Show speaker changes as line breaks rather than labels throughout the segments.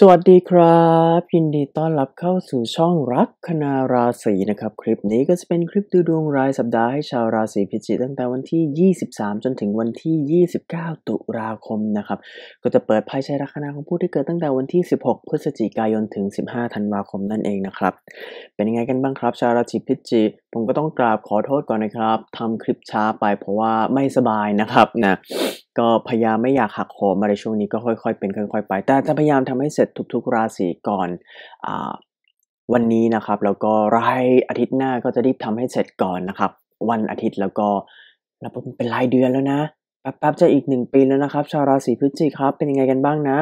สวัสดีครับ ยินดีต้อนรับเข้าสู่ช่องรักคณาราศีนะครับ คลิปนี้ก็จะเป็นคลิปดูดวงรายสัปดาห์ให้ชาวราศีพิจิกตั้งแต่วันที่ 23 จนถึงวันที่ 29 ตุลาคมนะครับก็จะเปิดไพ่ใช้ลักคณาของผู้ที่เกิดตั้งแต่วันที่ 16 พฤศจิกายนถึง 15 ธันวาคมนั่นเองนะครับ เป็นยังไงกันบ้างครับชาวราศีพิจิกผมก็ต้องกราบขอโทษก่อนนะครับทำคลิปช้าไปเพราะว่าไม่สบายนะครับนะก็พยายามไม่อยากหักโหมอะไรช่วงนี้ก็ค่อยๆ เป็นค่อย ๆไป แต่จะพยายามทำให้เสร็จทุกๆราศีก่อนอวันนี้นะครับแล้วก็รายอาทิตย์หน้าก็จะรีบทำให้เสร็จก่อนนะครับ วันอาทิตย์แล้วก็เราเป็นรายเดือนแล้วนะแป๊บๆ จะอีกหนึ่งปีแล้วนะครับ ชาวราศีพฤศจิกครับเป็นยังไงกันบ้างนะ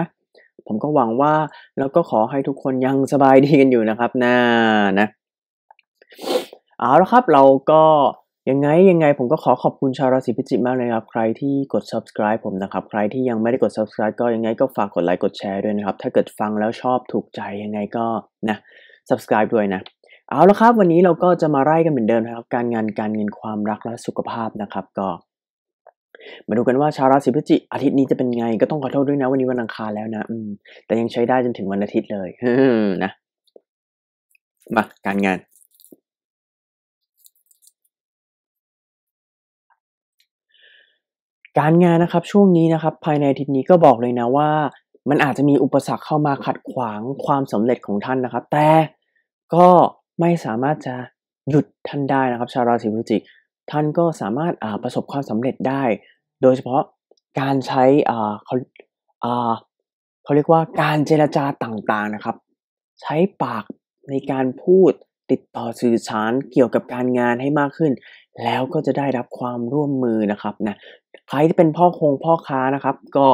ผมก็หวังว่าแล้วก็ขอให้ทุกคนยังสบายดีกันอยู่นะครับน้านะเอาละครับเราก็ยังไงยังไงผมก็ขอขอบคุณชาวราศีพิจิกมากเลยครับใครที่กด subscribe ผมนะครับใครที่ยังไม่ได้กด subscribe ก็ยังไงก็ฝากกดไลค์กดแชร์ด้วยนะครับถ้าเกิดฟังแล้วชอบถูกใจยังไงก็นะ subscribe ด้วยนะเอาละครับ วันนี้เราก็จะมาไล่กันเหมือนเดิมนะครับ การงานการเงินความรักและสุขภาพนะครับ ก็ มาดูกันว่าชาวราศีพิจิกอาทิตย์นี้จะเป็นไง ก็ต้องขอโทษด้วยนะ วันนี้วันอังคารแล้วนะอืม แต่ยังใช้ได้จนถึงวันอาทิตย์เลยนะมาการงานการงานนะครับช่วงนี้นะครับ ภายในอาทิตย์นี้ก็บอกเลยนะว่า มันอาจจะมีอุปสรรคเข้ามาขัดขวางความสำเร็จของท่านนะครับ แต่ก็ไม่สามารถจะหยุดท่านได้นะครับ ชาวราศีพิจิกท่านก็สามารถาประสบความสำเร็จได้ โดยเฉพาะการใช้อ่าเขาอ่าเขาเรียกว่าการเจรจาต่างๆนะครับ ใช้ปากในการพูดติดต่อสื่อสารเกี่ยวกับการงานให้มากขึ้น แล้วก็จะได้รับความร่วมมือนะครับนะใครที่เป็นพ่อคงพ่อค้านะครับ ก็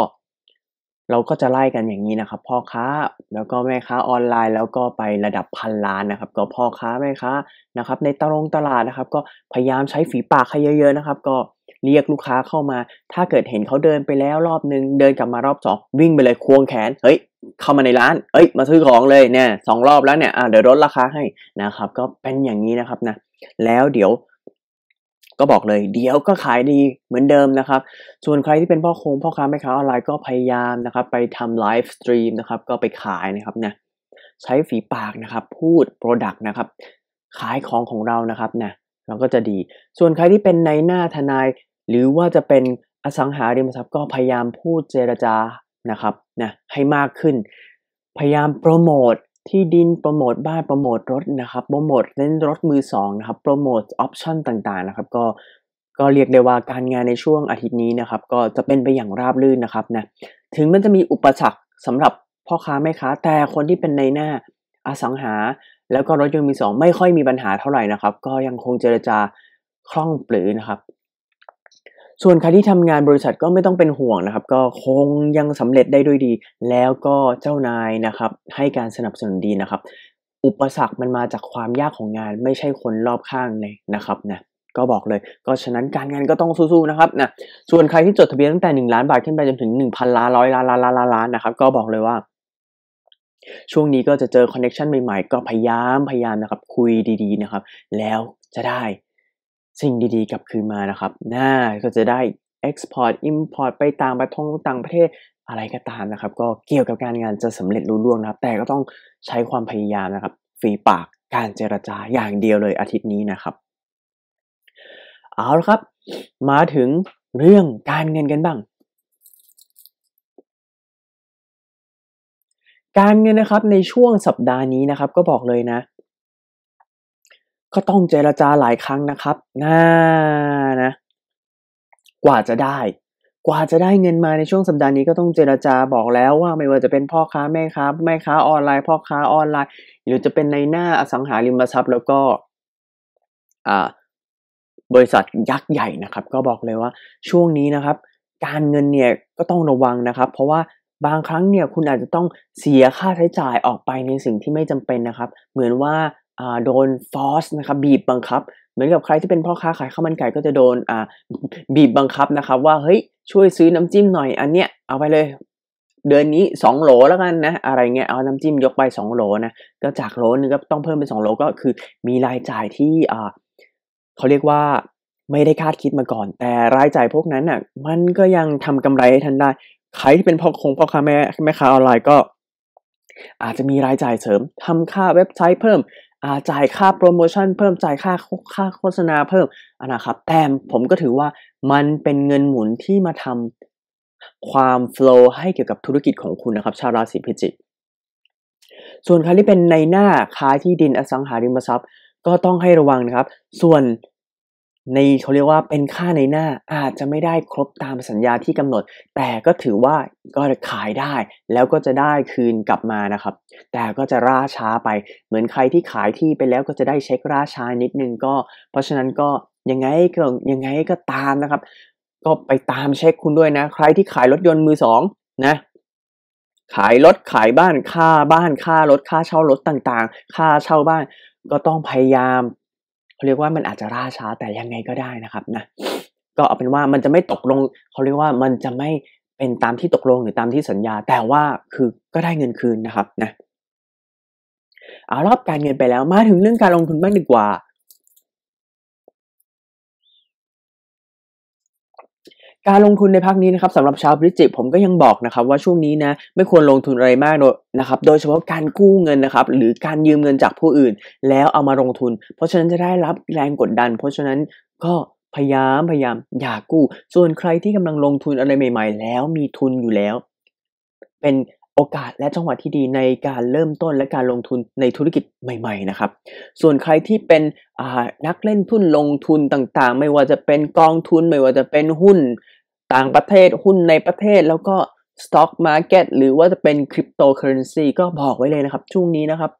เราก็จะไล่กันอย่างนี้นะครับ พ่อค้าแล้วก็แม่ค้าออนไลน์แล้วก็ไประดับพันล้านนะครับ ก็พ่อค้าแม่ค้านะครับ ในตลงตลาดนะครับ ก็พยายามใช้ฝีปากให้เยอะๆนะครับ ก็เรียกลูกค้าเข้ามา ถ้าเกิดเห็นเขาเดินไปแล้วรอบนึงเดินกลับมารอบสองวิ่งไปเลยควงแขนเฮ้ยเข้ามาในร้าน เอ้ย มาซื้อของเลยเนี่ยสองรอบแล้วเนี่ยอ่าเดี๋ยวลดราคาให้นะครับ ก็เป็นอย่างนี้นะครับนะแล้วเดี๋ยวก็บอกเลยเดี๋ยวก็ขายดีเหมือนเดิมนะครับ ส่วนใครที่เป็นพ่อคงพ่อค้าแม่ค้าออนไลน์ก็พยายามนะครับ ไปทำไลฟ์สตรีมนะครับก็ไปขายนะครับนะใช้ฝีปากนะครับ พูดโปรดักต์นะครับ ขายของของเรานะครับนะเราก็จะดี ส่วนใครที่เป็นในหน้าทนายหรือว่าจะเป็นอสังหาริมทรัพย์ก็พยายามพูดเจรจานะครับนะให้มากขึ้น พยายามโปรโมทที่ดินโปรโมทบ้าน โปรโมท รถนะครับโปรโมทเล่นรถมือสองนะครับโปรโมท ออปชั่นต่างๆนะครับ ก็ก็เรียกได้ว่าการงานในช่วงอาทิตย์นี้นะครับ ก็จะเป็นไปอย่างราบรื่นนะครับนะถึงมันจะมีอุปสรรคสำหรับพ่อค้าแม่ค้า แต่คนที่เป็นในหน้าอสังหา แล้วก็รถยนต์มือสองไม่ค่อยมีปัญหาเท่าไหร่นะครับ ก็ยังคงเจรจาคล่องปลือนะครับส่วนใครที่ทำงานบริษัทก็ไม่ต้องเป็นห่วงนะครับ ก็คงยังสำเร็จได้ด้วยดี แล้วก็เจ้านายนะครับ ให้การสนับสนุนดีนะครับ อุปสรรคมันมาจากความยากของงาน ไม่ใช่คนรอบข้างเลยนะครับนะก็บอกเลยก็ฉะนั้นการงานก็ต้องสู้ๆนะครับนะส่วนใครที่จดทะเบียนตั้งแต่1ล้านบาทขึ้นไปจนถึง1,000ล้านร้อยล้านล้านล้านล้านนะครับ ก็บอกเลยว่าช่วงนี้ก็จะเจอคอนเน็ชันใหม่ๆก็พยายามพยายามนะครับ คุยดี ๆ นะครับ แล้วจะได้สิ่งดี ๆ กลับคืนมานะครับ น่าก็จะได้ Export Import ไปต่างประเทศต่างประเทศอะไรก็ตามนะครับ ก็เกี่ยวกับการงานจะสำเร็จรุ่ล่วงนะครับ แต่ก็ต้องใช้ความพยายามนะครับฝีปากการเจรจาอย่างเดียวเลยอาทิตย์นี้นะครับ เอาละครับ มาถึงเรื่องการเงินกันบ้าง การเงินนะครับในช่วงสัปดาห์นี้นะครับ ก็บอกเลยนะก็ต้องเจรจาหลายครั้งนะครับน่านะ กว่าจะได้ กว่าจะได้เงินมาในช่วงสัปดาห์นี้ ก็ต้องเจรจาบอกแล้วว่าไม่ว่าจะเป็นพ่อค้าแม่ค้าแม่ค้าออนไลน์พ่อค้าออนไลน์ หรือจะเป็นในหน้าอสังหาริมทรัพย์แล้วก็บริษัทยักษ์ใหญ่นะครับ ก็บอกเลยว่า ช่วงนี้นะครับ การเงินเนี่ยก็ต้องระวังนะครับ เพราะว่าบางครั้งเนี่ย คุณอาจจะต้องเสียค่าใช้จ่ายออกไปในสิ่งที่ไม่จำเป็นนะครับ เหมือนว่าโดนฟอสนะครับบีบบังคับเหมือนกับใครที่เป็นพ่อค้าขายข้าวมันไก่ก็จะโดนบีบบังคับนะครับ ว่าเฮ้ยช่วยซื้อน้ำจิ้มหน่อยอันเนี้ยเอาไปเลยเดือนนี้2โหลแล้วกันนะอะไรเงี้ยเอาน้ำจิ้มยกไป2โหลนะก็จากโหลนึงก็ต้องเพิ่มเป็น2โหลก็คือมีรายจ่ายที่เขาเรียกว่าไม่ได้คาดคิดมาก่อน แต่รายจ่ายพวกนั้นน่ะมันก็ยังทำกำไรให้ท่านได้ใครที่เป็นพ่อคงพ่อค้าแม่แม่ค้าออนไลน์ก็ อาจจะมีรายจ่ายเสริม ทำค่าเว็บไซต์เพิ่มจ่ายค่าโปรโมชั่นเพิ่มจ่ายค่าค่าโฆษณาเพิ่มอันนะครับแต่ผมก็ถือว่ามันเป็นเงินหมุนที่มาทำ ความโฟล์ให้เกี่ยวกับธุรกิจของคุณนะครับชาวราศีพิจิกส่วนใครที่เป็นในหน้าค้าที่ดินอสังหาริมทรัพย์ ก็ต้องให้ระวังนะครับ ส่วนในเขาเรียกว่าเป็นค่าในหน้าอาจจะไม่ได้ครบตามสัญญาที่กำหนด แต่ก็ถือว่าก็ขายได้ แล้วก็จะได้คืนกลับมานะครับ แต่ก็จะร่าช้าไปเหมือนใครที่ขายที่ไปแล้วก็จะได้เช็คร่าช้านิดนึงก็ เพราะฉะนั้นก็ยังไงก็ยังไงก็ตามนะครับ ก็ไปตามเช็คคุณด้วยนะ ใครที่ขายรถยนต์มือสอง นะ ขายรถขายบ้านค่าบ้านค่ารถค่าเช่ารถต่างๆ ค่าเช่าบ้านก็ต้องพยายามเขาเรียกว่ามันอาจจะล่าช้าแต่ยังไงก็ได้นะครับ นะ ก็เอาเป็นว่ามันจะไม่ตกลง เขาเรียกว่ามันจะไม่เป็นตามที่ตกลงหรือตามที่สัญญา แต่ว่าคือก็ได้เงินคืนนะครับนะเอารอบการเงินไปแล้วมาถึงเรื่องการลงทุนบ้างดีกว่าการลงทุนในพักนี้นะครับสำหรับชาวพิจิตผมก็ยังบอกนะครับ ว่าช่วงนี้นะไม่ควรลงทุนอะไรมากนะครับ โดยเฉพาะการกู้เงินนะครับ หรือการยืมเงินจากผู้อื่นแล้วเอามาลงทุน เพราะฉะนั้นจะได้รับแรงกดดัน เพราะฉะนั้นก็พยายามพยายามอย่ากู้ ส่วนใครที่กำลังลงทุนอะไรใหม่ๆ แล้วมีทุนอยู่แล้ว เป็นโอกาสและจังหวะที่ดีในการเริ่มต้นและการลงทุนในธุรกิจใหม่ๆนะครับ ส่วนใครที่เป็นนักเล่นทุนลงทุนต่างๆ ไม่ว่าจะเป็นกองทุนไม่ว่าจะเป็นหุ้นต่างประเทศหุ้นในประเทศ แล้วก็ Stock Market หรือว่าจะเป็นคริปโตเคอเรนซีก็บอกไว้เลยนะครับช่วงนี้นะครับ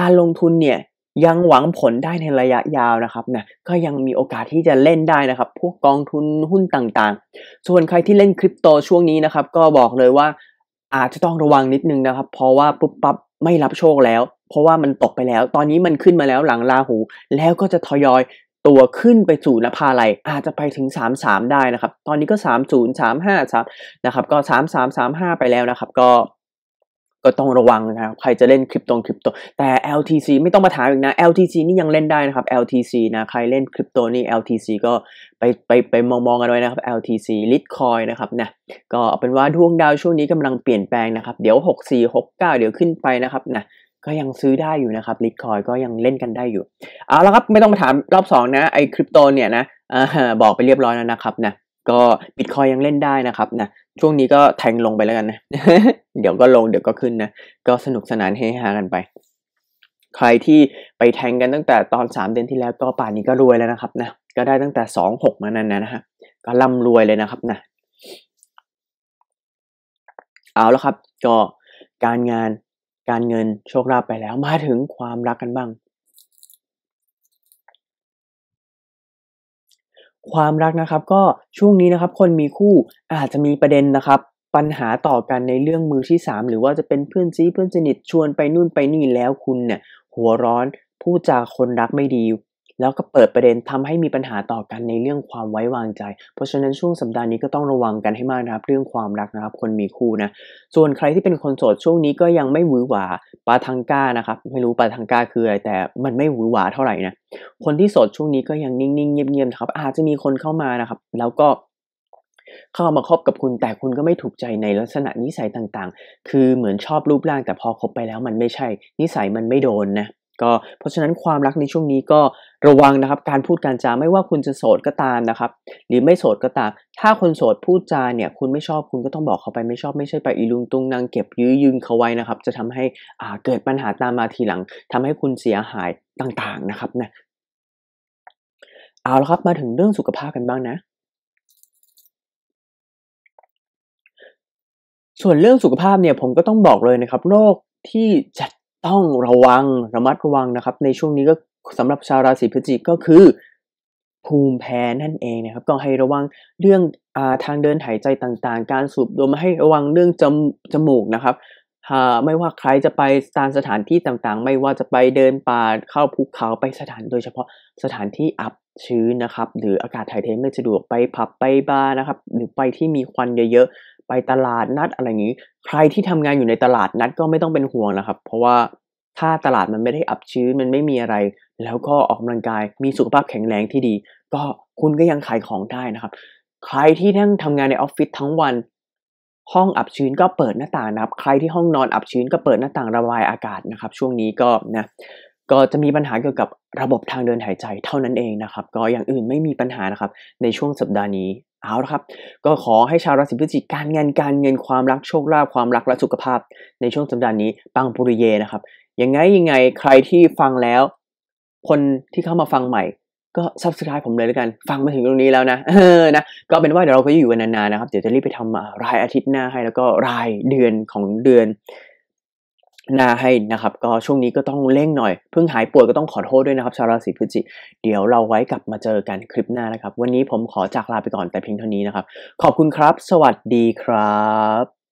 การลงทุนเนี่ยยังหวังผลได้ในระยะยาวนะครับนะก็ยังมีโอกาสที่จะเล่นได้นะครับ พวกกองทุนหุ้นต่างๆ ส่วนใครที่เล่นคริปโตช่วงนี้นะครับก็บอกเลยว่าอาจจะต้องระวังนิดนึงนะครับ เพราะว่าปุ๊บปั๊บไม่รับโชคแล้ว เพราะว่ามันตกไปแล้ว ตอนนี้มันขึ้นมาแล้วหลังราหู แล้วก็จะทยอยตัวขึ้นไปสู่นภาไหลอาจจะไปถึง33ได้นะครับ ตอนนี้ก็ 30 35 3นะครับ ก็33 35 ไปแล้วนะครับก็ก็ต้องระวังนะครับใครจะเล่นคริปโตคริปโตแต่ LTC ไม่ต้องมาถามอีกนะ LTC นี่ยังเล่นได้นะครับ LTC นะใครเล่นคริปโตนี่ LTC ก็ไปไปไปมองมองกันไว้นะครับ LTC l i t c o i n นะครับนะก็เป็นว่าดวงดาวช่วงนี้กำลังเปลี่ยนแปลงนะครับ เดี๋ยว 64 69 เดี๋ยวขึ้นไปนะครับนะก็ยังซื้อได้อยู่นะครับลิทคอยก็ยังเล่นกันได้อยู่เอาละครับไม่ต้องมาถามรอบ2นะไอ้คริปโตเนี่ยนะบอกไปเรียบร้อยแล้วนะครับนะก็บิตคอยยังเล่นได้นะครับนะช่วงนี้ก็แทงลงไปแล้วกันนะเดี๋ยวก็ลงเดี๋ยวก็ขึ้นนะก็สนุกสนานเฮฮากันไป ใครที่ไปแทงกันตั้งแต่ตอน3เดือนที่แล้วก็ป่านนี้ก็รวยแล้วนะครับนะก็ได้ตั้งแต่2 6มานั้นนะฮะก็ร่ำรวยเลยนะครับนะเอาแล้วครับ ก็การงานการเงินโชคลาภไปแล้วมาถึงความรักกันบ้างความรักนะครับก็ช่วงนี้นะครับคนมีคู่อาจจะมีประเด็นนะครับ ปัญหาต่อกันในเรื่องมือที่ 3 หรือว่าจะเป็นเพื่อนซีเพื่อนสนิทชวนไปนู่นไปนี่แล้วคุณเนี่ยหัวร้อนพูดจาคนรักไม่ดีแล้วก็เปิดประเด็นทำให้มีปัญหาต่อกันในเรื่องความไว้วางใจ เพราะฉะนั้นช่วงสัปดาห์นี้ก็ต้องระวังกันให้มากนะครับเรื่องความรักนะครับคนมีคู่นะส่วนใครที่เป็นคนโสดช่วงนี้ก็ยังไม่หวือหวาปาทังก้านะครับ ไม่รู้ปาทังก้าคืออะไรแต่มันไม่หวือหวาเท่าไหร่นะคนที่โสดช่วงนี้ก็ยังนิ่งๆเงียบๆครับ อาจจะมีคนเข้ามานะครับ แล้วก็เข้ามาคบกับคุณ แต่คุณก็ไม่ถูกใจในลักษณะนิสัยต่างๆ คือเหมือนชอบรูปร่างแต่พอคบไปแล้วมันไม่ใช่ นิสัยมันไม่โดนนะก็เพราะฉะนั้นความรักในช่วงนี้ก็ระวังนะครับการพูดการจาไม่ว่าคุณจะโสดก็ตามนะครับ หรือไม่โสดก็ตามถ้าคนโสดพูดจาเนี่ยคุณไม่ชอบคุณก็ต้องบอกเขาไปไม่ชอบ ไม่ใช่ไปอีลุงตุงนางเก็บยื้อยึงเขาไว้นะครับจะทำให้อ่าเกิดปัญหาตามมาทีหลัง ทำให้คุณเสียหายต่างๆนะครับนะเอาละครับมาถึงเรื่องสุขภาพกันบ้างนะ ส่วนเรื่องสุขภาพเนี่ยผมก็ต้องบอกเลยนะครับโรคที่จัดต้องระวังระมัดระวังนะครับ ในช่วงนี้ก็สำหรับชาวราศีพฤศจิกก็คือภูมิแพ้นั่นเองนะครับก็ให้ระวังเรื่องอาทางเดินหายใจต่างๆ การสูบดมให้ระวังเรื่องจมจมูกนะครับไม่ว่าใครจะไปตามสถานที่ต่างๆ ไม่ว่าจะไปเดินป่าเข้าภูเขาไปสถานโดยเฉพาะสถานที่อับชื้นนะครับ หรืออากาศถ่ายเทไม่สะดวกไปผับไปบาร์นะครับ หรือไปที่มีควันเยอะไปตลาดนัดอะไรอย่างนี้ ใครที่ทำงานอยู่ในตลาดนัดก็ไม่ต้องเป็นห่วงนะครับ เพราะว่าถ้าตลาดมันไม่ได้อับชื้นมันไม่มีอะไร แล้วก็ออกกำลังกาย มีสุขภาพแข็งแรงที่ดี ก็คุณก็ยังขายของได้นะครับใครที่นั่งทำงานในออฟฟิศทั้งวัน ห้องอับชื้นก็เปิดหน้าต่างนะครับ ใครที่ห้องนอนอับชื้นก็เปิดหน้าต่างระบายอากาศนะครับ ช่วงนี้ก็นะก็จะมีปัญหาเกี่ยวกับระบบทางเดินหายใจ เท่านั้นเองนะครับ ก็อย่างอื่นไม่มีปัญหานะครับ ในช่วงสัปดาห์นี้เอาละครับก็ขอให้ชาวราศีพฤศจิกการเงินการเงินความรักโชคลาภความรักและสุขภาพในช่วงสัปดาห์นี้ ปังปุริเยนะครับยังไงยังไงใครที่ฟังแล้ว คนที่เข้ามาฟังใหม่ ก็ซับสไครป์ผมเลยแล้วกัน ฟังมาถึงตรงนี้แล้วนะ เออนะก็เป็นว่าเดี๋ยวเราก็อยู่กันนานๆนะครับ เดี๋ยวจะรีบไปทำรายอาทิตย์หน้าให้ แล้วก็รายเดือนของเดือนน้าให้นะครับ ก็ช่วงนี้ก็ต้องเร่งหน่อยเพิ่งหายป่วยก็ต้องขอโทษด้วยนะครับ ชาวราศีพฤศจิ เดี๋ยวเราไว้กลับมาเจอกันคลิปหน้านะครับ วันนี้ผมขอจากลาไปก่อนแต่เพียงเท่านี้นะครับ ขอบคุณครับ สวัสดีครับ